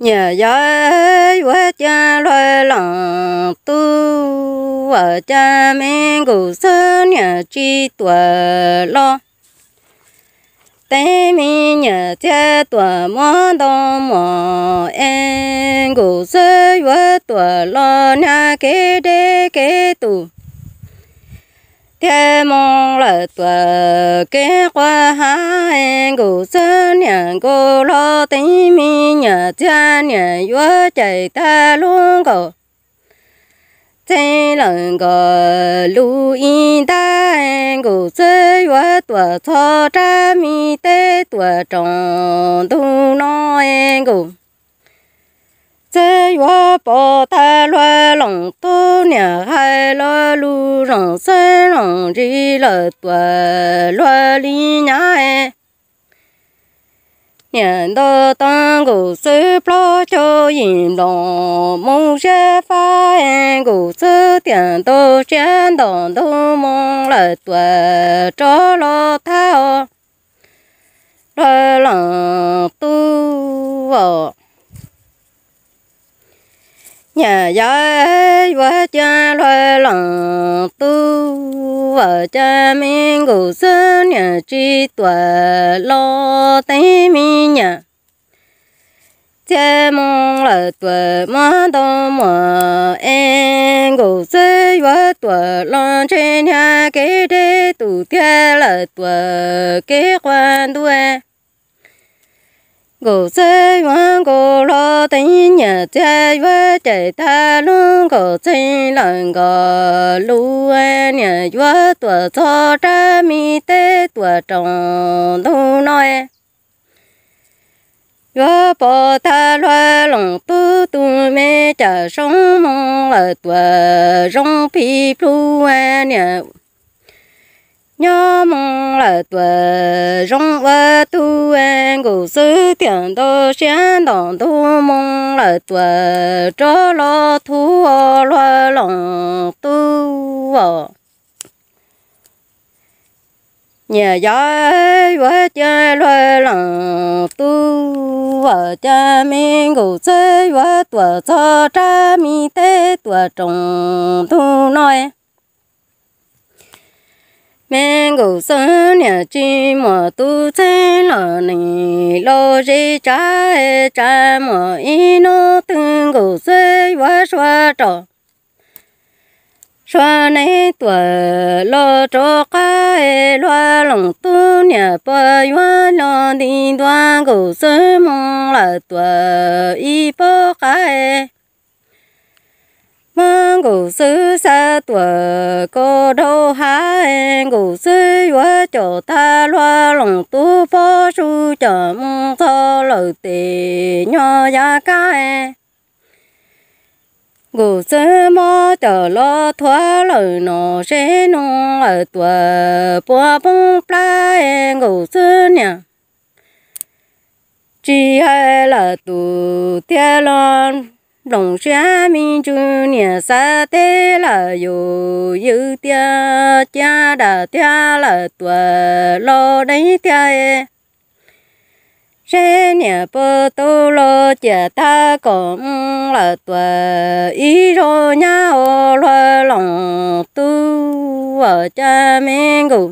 nhà giấy quá cha loài lòng tu ở cha mẹ ngủ sớm nhà chi tuổi lo tế mi nhớ cha tuổi mô đô mô em cụ sơ vỡ tuổi lo na kế đê kế tù thế mong là tuổi kế qua ha em cụ sơ nhà cô lo tế mi nhờ cha nhà vỡ chạy ta luôn cổ 真能个录音带，我岁月多操着米的多种都难哎个。岁月把它乱弄多年，还了路上三弄日了多乱里年哎。年到当个是不叫人动，梦些发现个是点到见到都梦了多，着了他哦，来了都哦。nhà gió quá cha loa lòng tu và cha mình ngủ sớm nhà chi tuổi lo tay mi nhà cha mong là tuổi mà đâu mà em ngủ sớm quá tuổi lo trên nhà cái đê tủ kia là tuổi kế quan đuôi cổ xây hoa cổ lo tình nhà chơi với chạy ta luôn cổ xây lần cổ Luôn nhà vua tuổi cho cha mi tê tuổi trồng thu nói vua bỏ ta lo lòng tu tu mê cha sống mong là tuổi rong phi plu nhà nhớ mong là tuổi rong vua tu sang cổ sư tiền đô sáng đồng tu mong tuổi cho lo thu lo lòng tu nhà gió vợ cha lo lòng tu vợ mình cổ sư vợ tuổi cho cha mi mẹ ngủ sớ nhà chi mò tu thế lò nì lô rì cha e cha mò y nô tương ngủ sớ quá xoa trò xoa nấy tuổi lô trò cá e loa lòng tu nhà bò yoa lò đi đoa ngủ sớ mong là tuổi y bò cá e mong ngủ sớ xa tuổi cô đâu há hèn cụ sư quá chỗ ta loa lòng tu phó su chờ mong thơ lời tì nho gia ca hèn cụ sư mô chờ lo thoa lời nọ sẽ nông ở tuổi bùa bông pla hèn cụ sư nhỉ chỉ hay là tu tiên lòng đồng xa mi chú nhà xa tế là dù dư tia cha đà tia là tuổi lo đấy tia xe nhà bơ tô lo chả ta cũng là tuổi ý rồi nhau lo lòng tu ở cha mẹ ngủ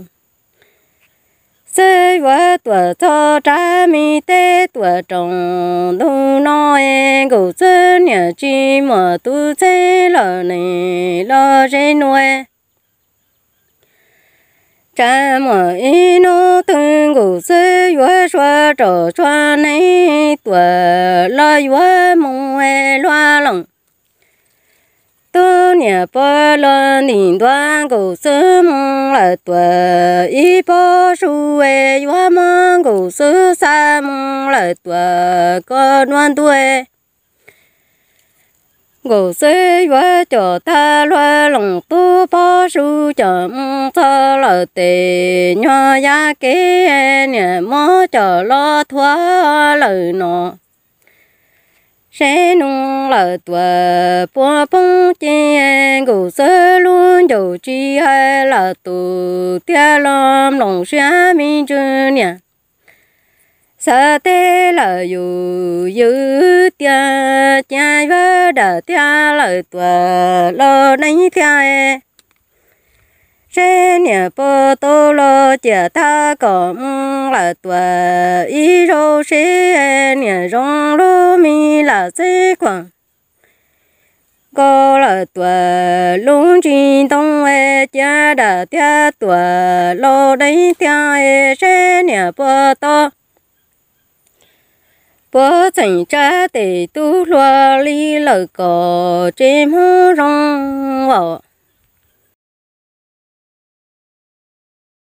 sư vợ tuổi cho cha mi tê tuổi trồng đu nói e, gù sư nhà chi mà tu thế lờ này lờ dễ nuôi cha mà ý nó từng gù sư vợ xóa trò xóa này tuổi lờ vợ mong e loa lòng tu nhà bơ lo nhìn đoan cổ sư mong là tuổi y bơ su e yoa mong cổ sư sa mong là tuổi con đoan tuổi ngô sư vợ cho ta loa lòng tu bó su cho mong cho lợ tề nho giá kế nhà mó cho lo thoa lời nọ sẽ nung lợ tuổi bùa bông chén gù sơ luôn dầu chi hay là tù tia lom lòng xa mi chư nè sơ tê lợ dù dư tia chai vơ đờ tia lợ tuổi lô đánh tia e trên nhà bơ tô lô chả ta có mong là tuổi ý rô xế nhà rong lô mi là xế khoảng cô là tuổi lúng chín tông ê cha đã tia tuổi lô đấy tia ê xế nhà bơ tô bố thành cha để tu lo li lợi cổ chim hú rong vào